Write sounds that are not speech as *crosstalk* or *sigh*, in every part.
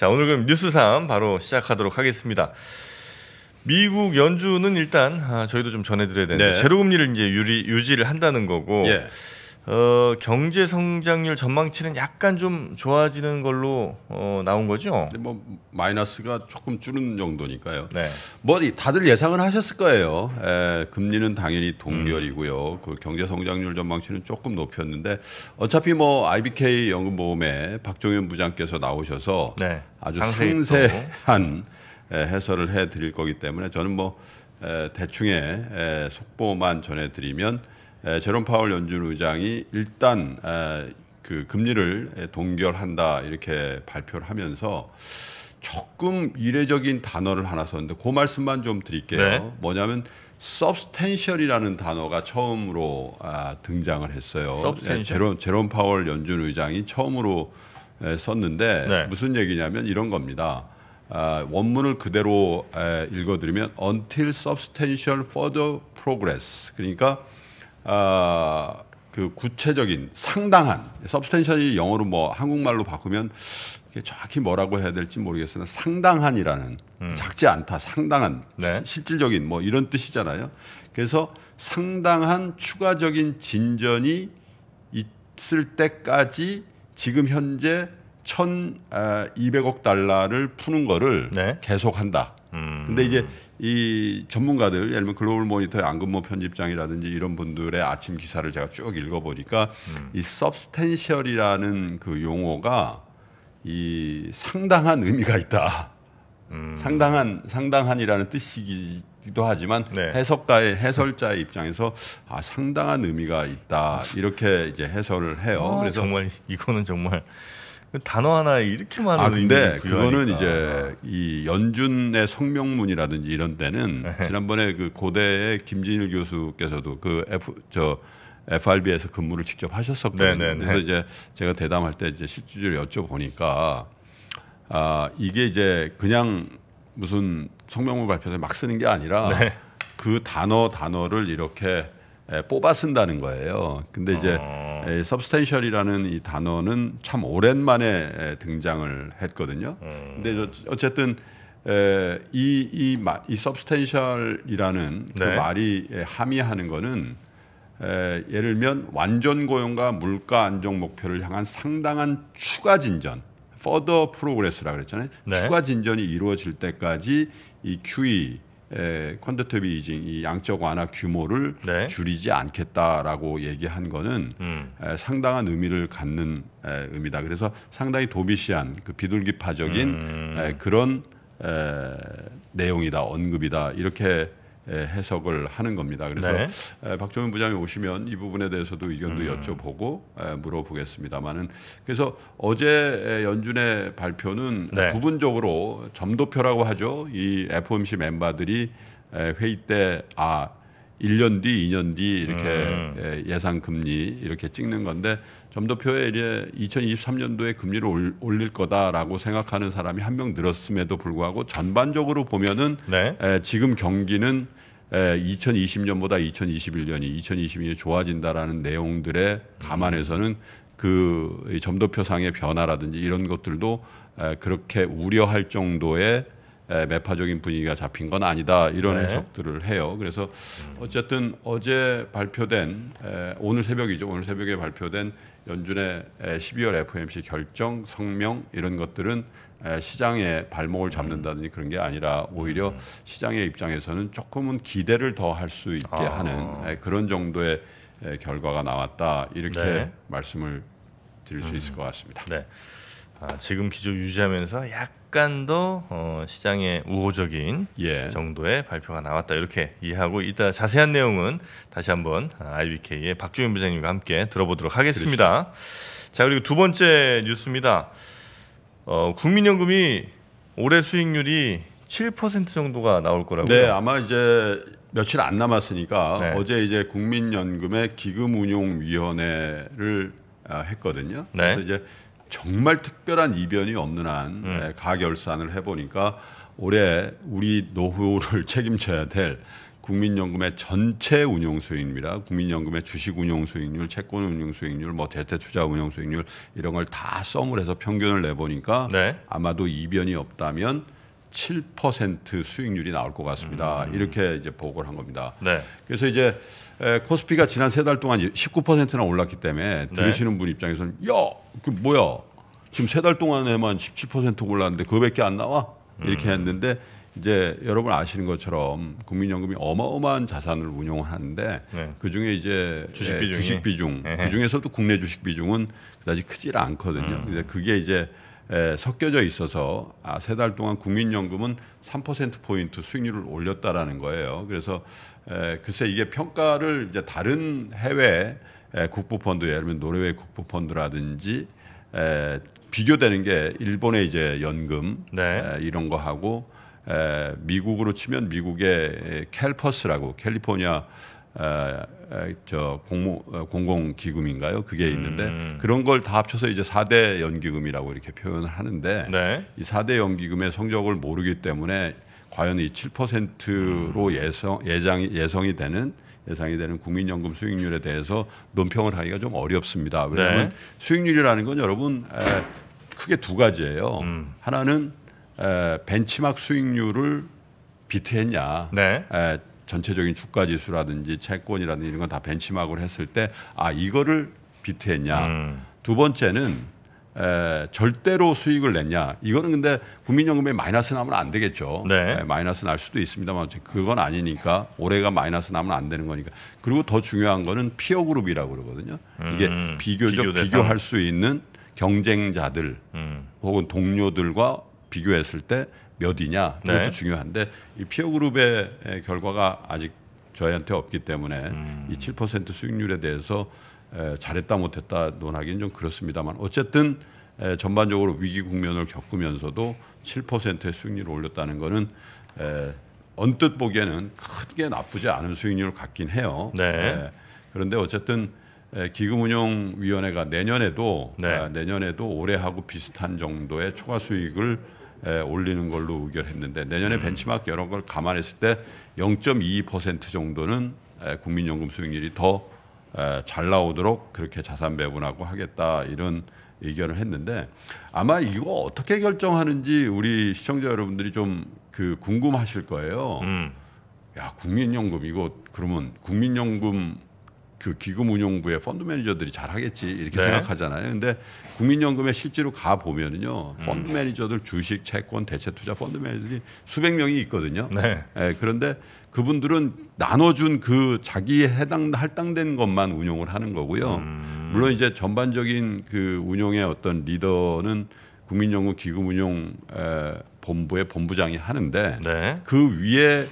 자, 오늘 그럼 뉴스상 바로 시작하도록 하겠습니다. 미국 연준은 일단 아, 저희도 좀 전해드려야 되는데 네. 제로금리를 이제 유리, 유지를 한다는 거고 예. 어, 경제 성장률 전망치는 약간 좀 좋아지는 걸로 어, 나온 거죠. 뭐 마이너스가 조금 줄은 정도니까요. 네. 뭐 다들 예상은 하셨을 거예요. 에, 예, 금리는 당연히 음. 동결이고요. 음. 그 경제 성장률 전망치는 조금 높였는데 어차피 뭐 IBK 연금보험에 박종현 부장께서 나오셔서 네. 아주 상세한 에, 예, 해설을 해드릴 거기 때문에 저는 뭐 에, 예, 대충의 에, 속보만 전해드리면. 제롬 파월 연준 의장이 일단 그 금리를 동결한다 이렇게 발표를 하면서 조금 이례적인 단어를 하나 썼는데 그 말씀만 좀 드릴게요. 네. 뭐냐면 substantial이라는 단어가 처음으로 아, 등장을 했어요. 예, 제롬, 제롬 파월 연준 의장이 처음으로 에, 썼는데 네. 무슨 얘기냐면 이런 겁니다. 아, 원문을 그대로 에, 읽어드리면 until substantial further progress 그러니까 어, 그 구체적인 상당한 서브스텐셜이 영어로 뭐 한국말로 바꾸면 이게 정확히 뭐라고 해야 될지 모르겠으나 상당한이라는 음. 작지 않다 상당한 네. 시, 실질적인 뭐 이런 뜻이잖아요. 그래서 상당한 추가적인 진전이 있을 때까지 지금 현재 1,200억 아, 달러를 푸는 거를 네. 계속한다. 음. 근데 이제 이 전문가들, 예를 들면 글로벌 모니터의 안근모 편집장이라든지 이런 분들의 아침 기사를 제가 쭉 읽어보니까 음. 이 s u b s t 이라는그 용어가 이 상당한 의미가 있다. 음. 상당한 상당한이라는 뜻이기도 하지만 네. 해석가의 해설자의 입장에서 아 상당한 의미가 있다 이렇게 이제 해설을 해요. 아, 그래서 정말 이거는 정말 단어 하나에 이렇게 많은 아 근데 그거는 이제 이 연준의 성명문이라든지 이런 데는 네. 지난번에 그 고대의 김진일 교수께서도 그 F 저 FRB에서 근무를 직접 하셨었거든요. 네네네. 네, 네. 그래서 이제 제가 대담할 때 이제 실질적으로 여쭤보니까 아 이게 이제 그냥 무슨 성명문 발표에 막 쓰는 게 아니라 네. 그 단어 단어를 이렇게 예, 뽑아 쓴다는 거예요. 근데 이제 어. 아. 예, s u b s t 이라는이 단어는 참 오랜만에 예, 등장을 했거든요. 음. 근데 어쨌든 이 이이 이, s u b s 이라는 네. 그 말이 함의하는 거는 에, 예를 들면 완전 고용과 물가 안정 목표를 향한 상당한 추가 진전 further progress라 그랬잖아요. 네. 추가 진전이 이루어질 때까지 이 QE 에, 예, 퀀드테이 이징 이 양적 완화 규모를 네. 줄이지 않겠다라고 얘기한 거는 음. 에, 예, 상당한 의미를 갖는 에, 예, 의미다. 그래서 상당히 도비시한 그 비둘기파적인 음. 에, 그런 에, 내용이다 언급이다 이렇게 예, 해석을 하는 겁니다. 그래서 네. 박종현 부장이 오시면 이 부분에 대해서도 의견도 음. 여쭤보고 물어보겠습니다만은 그래서 어제 연준의 발표는 네. 부분적으로 점도표라고 하죠. 이 FOMC 멤버들이 회의 때 아, 1년 뒤, 2년 뒤 이렇게 음. 예상 금리 이렇게 찍는 건데 점도표에 2023년도에 금리를 올릴 거다라고 생각하는 사람이 한 명 늘었음에도 불구하고 전반적으로 보면은 네. 지금 경기는 2020년보다 2021년이 2022년이 좋아진다라는 내용들에 감안해서는 그 점도표상의 변화라든지 이런 것들도 그렇게 우려할 정도의 매파적인 분위기가 잡힌 건 아니다 이런 네. 해석들을 해요. 그래서 어쨌든 어제 발표된 오늘 새벽이죠. 오늘 새벽에 발표된 연준의 12월 FOMC 결정 성명 이런 것들은 시장의 발목을 잡는다든지 그런 게 아니라 오히려 음. 시장의 입장에서는 조금은 기대를 더 할 수 있게 아. 하는 그런 정도의 결과가 나왔다 이렇게 네. 말씀을 드릴 수 음. 있을 것 같습니다. 네. 아, 지금 기조 유지하면서 약간 더 어, 시장에 우호적인 예. 정도의 발표가 나왔다 이렇게 이해하고 이따 자세한 내용은 다시 한번 IBK의 아, 박주민 부장님과 함께 들어보도록 하겠습니다. 그러시죠. 자 그리고 두 번째 뉴스입니다. 어, 국민연금이 올해 수익률이 7% 정도가 나올 거라고요. 네, 아마 이제 며칠 안 남았으니까 네. 어제 이제 국민연금의 기금운용위원회를 아, 했거든요. 네. 그래서 이제 정말 특별한 이변이 없는 한 음. 예, 가결산을 해보니까 올해 우리 노후를 *laughs* 책임져야 될 국민연금의 전체 운용 수익률이라 국민연금의 주식 운용 수익률, 채권 운용 수익률, 뭐 대체 투자 운용 수익률 이런 걸 다 썸을 해서 평균을 내보니까 네. 아마도 이변이 없다면 7% 수익률이 나올 것 같습니다. 음. 이렇게 이제 보고를 한 겁니다. 네. 그래서 이제 코스피가 지난 세 달 동안 19%나 올랐기 때문에 네. 들으시는 네. 분 입장에서는 야, 그 뭐야? 지금 세 달 동안에만 17% 올랐는데 그거밖에 안 나와? 이렇게 음. 했는데 이제 여러분 아시는 것처럼 국민연금이 어마어마한 자산을 운용하는데 네. 그 중에 이제 주식, 비중이. 주식 비중, 네. 그 중에서도 국내 주식 비중은 그다지 크질 않거든요. 음. 근데 그게 이제 에, 섞여져 있어서 아, 세달 동안 국민연금은 3% 포인트 수익률을 올렸다라는 거예요. 그래서 에, 글쎄 이게 평가를 이제 다른 해외 에, 국부 펀드 예를 들면 노르웨이 국부 펀드라든지 에, 비교되는 게 일본의 이제 연금 네. 에, 이런 거 하고 에, 미국으로 치면 미국의 캘퍼스라고 캘리포니아 저 공모, 어, 공공기금인가요? 그게 음. 있는데 음. 그런 걸 다 합쳐서 이제 4대 연기금이라고 이렇게 표현을 하는데 네. 이4대 연기금의 성적을 모르기 때문에 과연 이 7%로 음. 예성 예장 예성이 되는 예상이 되는 국민연금 수익률에 대해서 논평을 하기가 좀 어렵습니다. 왜냐하면 네. 수익률이라는 건 여러분 에, 크게 두 가지예요. 음. 하나는 에, 벤치마크 수익률을 비트했냐, 네. 에, 전체적인 주가 지수라든지 채권이라든지 이런 건 다 벤치마크를 했을 때 아 이거를 비트했냐. 음. 두 번째는 에, 절대로 수익을 냈냐. 이거는 근데 국민연금에 마이너스 나면 안 되겠죠. 네. 에, 네, 마이너스 날 수도 있습니다만 그건 아니니까 올해가 마이너스 나면 안 되는 거니까. 그리고 더 중요한 거는 피어 그룹이라고 그러거든요. 이게 음, 비교적 비교 비교할 수 있는 경쟁자들 음. 혹은 동료들과 비교했을 때 몇이냐그것도 네. 중요한데 이 피어 그룹의 결과가 아직 저희한테 없기 때문에 음. 이7% 수익률에 대해서 잘했다 못했다 논하기는 좀 그렇습니다만 어쨌든 전반적으로 위기 국면을 겪으면서도 7%의 수익률을 올렸다는 거는 언뜻 보기에는 크게 나쁘지 않은 수익률을 갖긴 해요. 네. 그런데 어쨌든 기금운용위원회가 내년에도 네. 아, 내년에도 올해하고 비슷한 정도의 초과 수익을 예, 올리는 걸로 의결했는데 내년에 음. 벤치마크 이런 걸 감안했을 때 0.22% 정도는 예, 국민연금 수익률이 더잘 예, 나오도록 그렇게 자산 배분하고 하겠다 이런 의견을 했는데 아마 이거 어떻게 결정하는지 우리 시청자 여러분들이 좀 그 궁금하실 거예요. 음. 야 국민연금 이거 그러면 국민연금 그 기금 운용부의 펀드 매니저들이 잘하겠지 이렇게 네. 생각하잖아요. 근데 국민연금에 실제로 가 보면은요 음. 펀드 음. 매니저들 주식, 채권, 대체 투자 펀드 매니저들이 수백 명이 있거든요. 네. 예, 그런데 그분들은 나눠준 그 자기에 해당 할당된 것만 운용을 하는 거고요. 음. 물론 이제 전반적인 그 운용의 어떤 리더는 국민연금 기금운용 에, 본부의 본부장이 하는데 네. 그 위에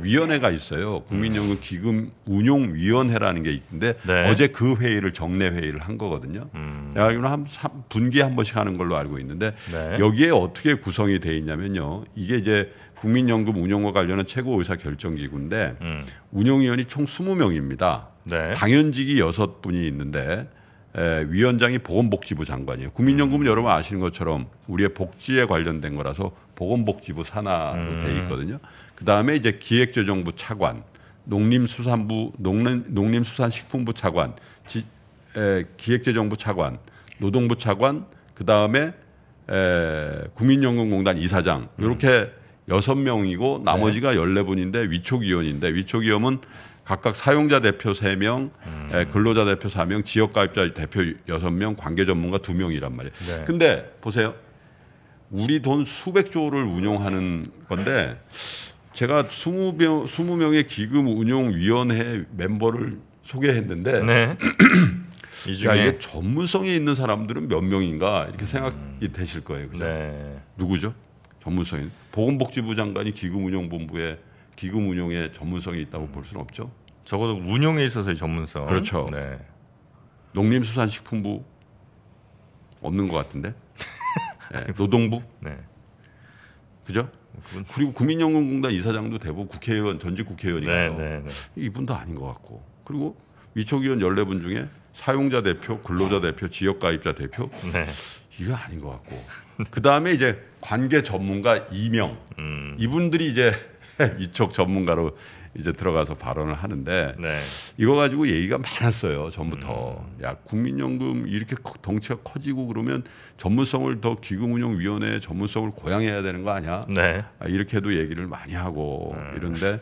위원회가 있어요. 국민연금 기금 운용 위원회라는 게 있는데 네. 어제 그 회의를 정례 회의를 한 거거든요. 음. 내가 알기로 한, 분기에 한 번씩 하는 걸로 알고 있는데 네. 여기에 어떻게 구성이 돼 있냐면요. 이게 이제 국민연금 운용과 관련한 최고 의사 결정 기구인데 음. 운용위원이 총 20명입니다. 네. 당연직이 6분이 있는데 에, 위원장이 보건복지부 장관이에요. 국민연금은 음. 여러분 아시는 것처럼 우리의 복지에 관련된 거라서 보건복지부 산하로 음. 돼 있거든요. 그 다음에 이제 기획재정부 차관, 농림수산부 농림, 농림수산식품부 차관, 지, 에, 기획재정부 차관, 노동부 차관, 그 다음에 에, 국민연금공단 이사장 이렇게 음. 여섯 명이고 나머지가 1 4 분인데 위촉위원인데 위촉위원은 각각 사용자 대표 3명 음. 근로자 대표 4명 지역가입자 대표 6명 관계 전문가 2명이란 말이에요. 네. 근데 보세요. 우리 돈 수백조를 운용하는 건데 제가 20명, 20명의 기금 운용 위원회 멤버를 소개했는데 네. *clears throat* 이 중에 야, 이게 전문성이 있는 사람들은 몇 명인가 이렇게 음. 생각이 되실 거예요. 그죠? 네. 누구죠? 전문성인 보건복지부 장관이 기금운용본부에 기금운용에 전문성이 있다고 볼 수는 없죠. 적어도 운용에 있어서의 전문성. 그렇죠. 네. 농림수산식품부 없는 것 같은데. 네. *laughs* 노동부. 네. 그죠? 그리고 국민연금공단 이사장도 대부분 국회의원 전직 국회의원이니까 네, 네, 네, 이분도 아닌 것 같고 그리고 위촉위원 열네 분 중에 사용자 대표, 근로자 대표, 지역가입자 대표 네. 이거 아닌 것 같고 그 다음에 이제 관계 전문가 이명 음. 이분들이 이제 *laughs* 위촉 전문가로 이제 들어가서 발언을 하는데 네. 이거 가지고 얘기가 많았어요 전부터 음. 야 국민연금 이렇게 덩치가 커지고 그러면 전문성을 더 기금운용위원회 전문성을 고양해야 되는 거 아니야 네. 아, 이렇게도 얘기를 많이 하고 음. 이런데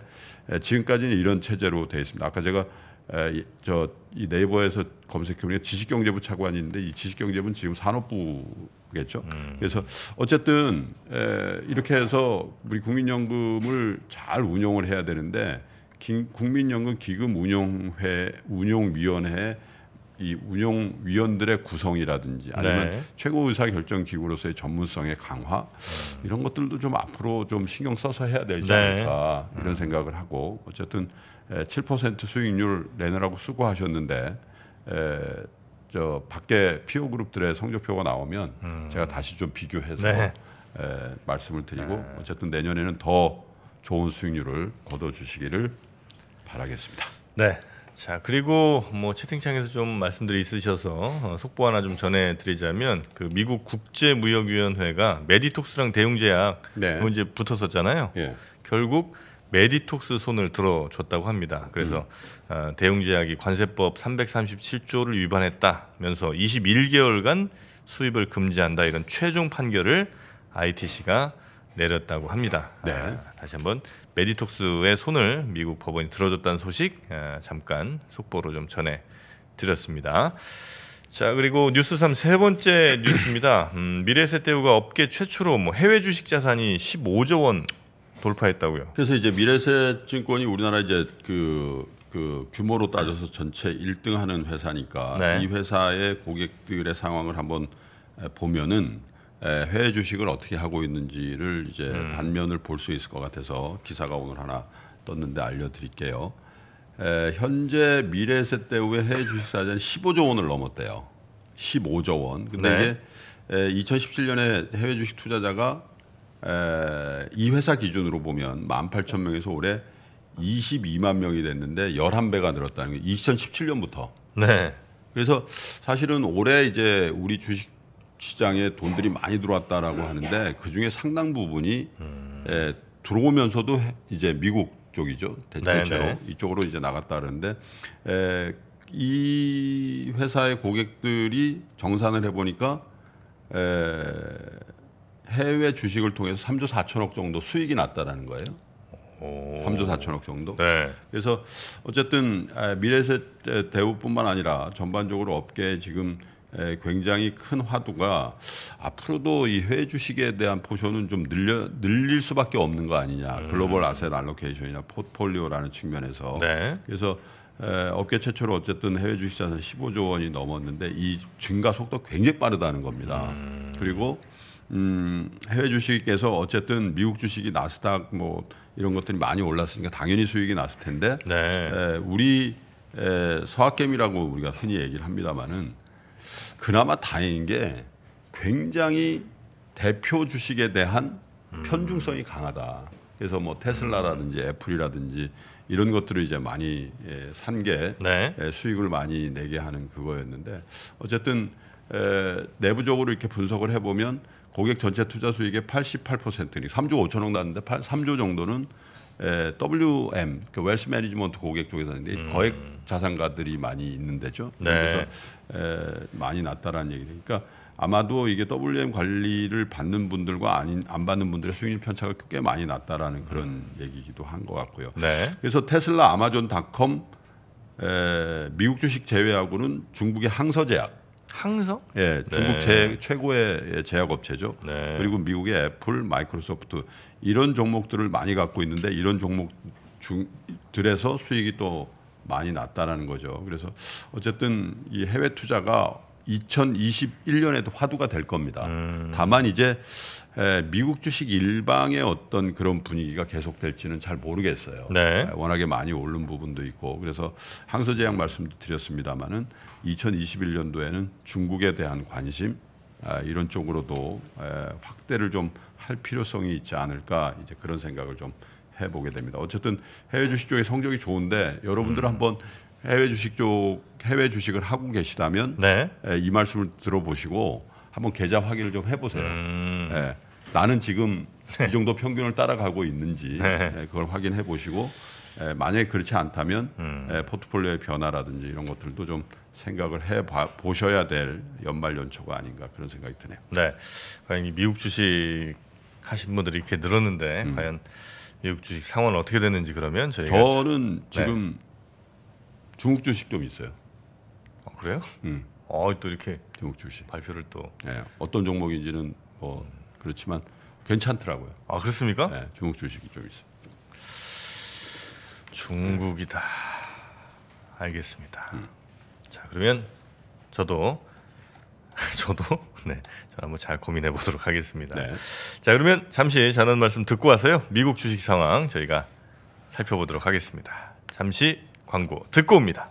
지금까지는 이런 체제로 돼 있습니다 아까 제가 에, 저이 네이버에서 검색해 보니까 지식경제부 차관이 있는데 이 지식경제부는 지금 산업부겠죠. 음. 그래서 어쨌든 에, 이렇게 해서 우리 국민연금을 잘 운영을 해야 되는데 기, 국민연금 기금 운용회 운용위원회 이 운영 위원들의 구성이라든지 아니면 네. 최고 의사 결정 기구로서의 전문성의 강화 이런 것들도 좀 앞으로 좀 신경 써서 해야 되지 네. 않을까 음. 이런 생각을 하고 어쨌든 7% 수익률 내느라고 수고하셨는데 에, 저 밖에 피어 그룹들의 성적표가 나오면 음. 제가 다시 좀 비교해서 네. 에, 말씀을 드리고 네. 어쨌든 내년에는 더 좋은 수익률을 거둬 주시기를 바라겠습니다. 네. 자 그리고 뭐 채팅창에서 좀 말씀들이 있으셔서 어, 속보 하나 좀 전해드리자면 그 미국 국제무역위원회가 메디톡스랑 대응제약 네. 뭐 이제 붙었었잖아요. 예. 결국 메디톡스 손을 들어줬다고 합니다. 그래서 음. 어, 대응제약이 관세법 337조를 위반했다면서 21개월간 수입을 금지한다 이런 최종 판결을 ITC가 내렸다고 합니다. 네. 아, 다시 한번 메디톡스의 손을 미국 법원이 들어줬다는 소식 잠깐 속보로 좀 전해 드렸습니다. 자 그리고 뉴스 3세 번째 *clears throat* 뉴스입니다. 음, 미래세대우가 업계 최초로 뭐 해외 주식 자산이 15조 원 돌파했다고요. 그래서 이제 미래세증권이 우리나라 이제 그, 그 규모로 따져서 전체 1등하는 회사니까 네. 이 회사의 고객들의 상황을 한번 보면은 해외 주식을 어떻게 하고 있는지를 이제 음. 단면을 볼 수 있을 것 같아서 기사가 오늘 하나 떴는데 알려드릴게요. 에, 현재 미래세대우의 해외 주식 사자 15조 원을 넘었대요. 15조 원. 근데 네. 이게 에, 2017년에 해외 주식 투자자가 에, 이 회사 기준으로 보면 18,000명에서 올해 22만 명이 됐는데 11배가 늘었다는 게 2017년부터. 네. 그래서 사실은 올해 이제 우리 주식 시장에 돈들이 많이 들어왔다라고 하는데 그 중에 상당 부분이 음. 예, 에, 들어오면서도 이제 미국 쪽이죠 네, 대체로 네. 이쪽으로 이제 나갔다 그러는데 에, 예, 이 회사의 고객들이 정산을 해보니까 에, 예, 해외 주식을 통해서 3조 4천억 정도 수익이 났다라는 거예요. 오. 3조 4천억 정도. 네. 그래서 어쨌든 아, 미래세 대우뿐만 아니라 전반적으로 업계에 지금 굉장히 큰 화두가 앞으로도 이 해외 주식에 대한 포션은 좀 늘려 늘릴 수밖에 없는 거 아니냐 음. 글로벌 아셋 알로케이션이나 포트폴리오라는 측면에서 네. 그래서 에, 업계 최초로 어쨌든 해외 주식 자산 15조 원이 넘었는데 이 증가 속도 굉장히 빠르다는 겁니다. 음. 그리고 음, 해외 주식에서 어쨌든 미국 주식이 나스닥 뭐 이런 것들이 많이 올랐으니까 당연히 수익이 났을 텐데 네. 에, 우리 에, 서학겜이라고 우리가 흔히 얘기를 합니다만은 그나마 다행인 게 굉장히 대표 주식에 대한 편중성이 강하다. 그래서 뭐 테슬라라든지 애플이라든지 이런 것들을 이제 많이 예, 산게 네. 예, 수익을 많이 내게 하는 그거였는데 어쨌든 에, 내부적으로 이렇게 분석을 해보면 고객 전체 투자 수익의 88%니 3조 5천억 났는데 3조 정도는 에, 예, WM, 그 웰스 매니지먼트 고객 쪽에서는 음. 거액 자산가들이 많이 있는 데죠. 네. 그래서 에, 예, 많이 났다라는 얘기니까 그러니까 아마도 이게 WM 관리를 받는 분들과 아닌 안 받는 분들의 수익률 편차가 꽤 많이 났다라는 그런 음. 얘기기도 한 것 같고요. 네. 그래서 테슬라, 아마존, 닷컴, 에, 예, 미국 주식 제외하고는 중국의 항서제약 항성? 예, 중국 네. 제, 최고의 예, 제약 업체죠. 네. 그리고 미국의 애플, 마이크로소프트 이런 종목들을 많이 갖고 있는데 이런 종목들에서 수익이 또 많이 났다라는 거죠. 그래서 어쨌든 이 해외 투자가 2021년에도 화두가 될 겁니다. 음. 다만 이제 미국 주식 일방의 어떤 그런 분위기가 계속될지는 잘 모르겠어요. 네. 워낙에 많이 오른 부분도 있고 그래서 항소제약 말씀도 드렸습니다만은 2021년도에는 중국에 대한 관심 아, 이런 쪽으로도 확대를 좀 할 필요성이 있지 않을까 이제 그런 생각을 좀 해보게 됩니다. 어쨌든 해외 주식 쪽의 성적이 좋은데 여러분들 음. 한번 해외 주식 쪽 해외 주식을 하고 계시다면 네. 예, 이 말씀을 들어보시고 한번 계좌 확인을 좀 해보세요. 음. 예, 나는 지금 네. 이 정도 평균을 따라가고 있는지 네. 예, 그걸 확인해 보시고 예, 만약에 그렇지 않다면 음. 예, 포트폴리오의 변화라든지 이런 것들도 좀 생각을 해 보셔야 될 연말 연초가 아닌가 그런 생각이 드네요. 네, 과연 미국 주식 하신 분들이 이렇게 늘었는데 음. 과연 미국 주식 상황 은 어떻게 되는지 그러면 저희가 저는 네. 지금 네. 중국 주식 좀 있어요. 아, 그래요? 음. 어, 또 이렇게 중국 주식 발표를 또 네, 어떤 종목인지는 뭐 그렇지만 괜찮더라고요. 아 그렇습니까? 네, 중국 주식이 좀 있어요. 중국이다. 알겠습니다. 음. 자 그러면 저도 *laughs* 저도 네, 저 한번 잘 고민해 보도록 하겠습니다. 네. 자 그러면 잠시 전한 말씀 듣고 와서요 미국 주식 상황 저희가 살펴보도록 하겠습니다. 잠시 광고 듣고 옵니다.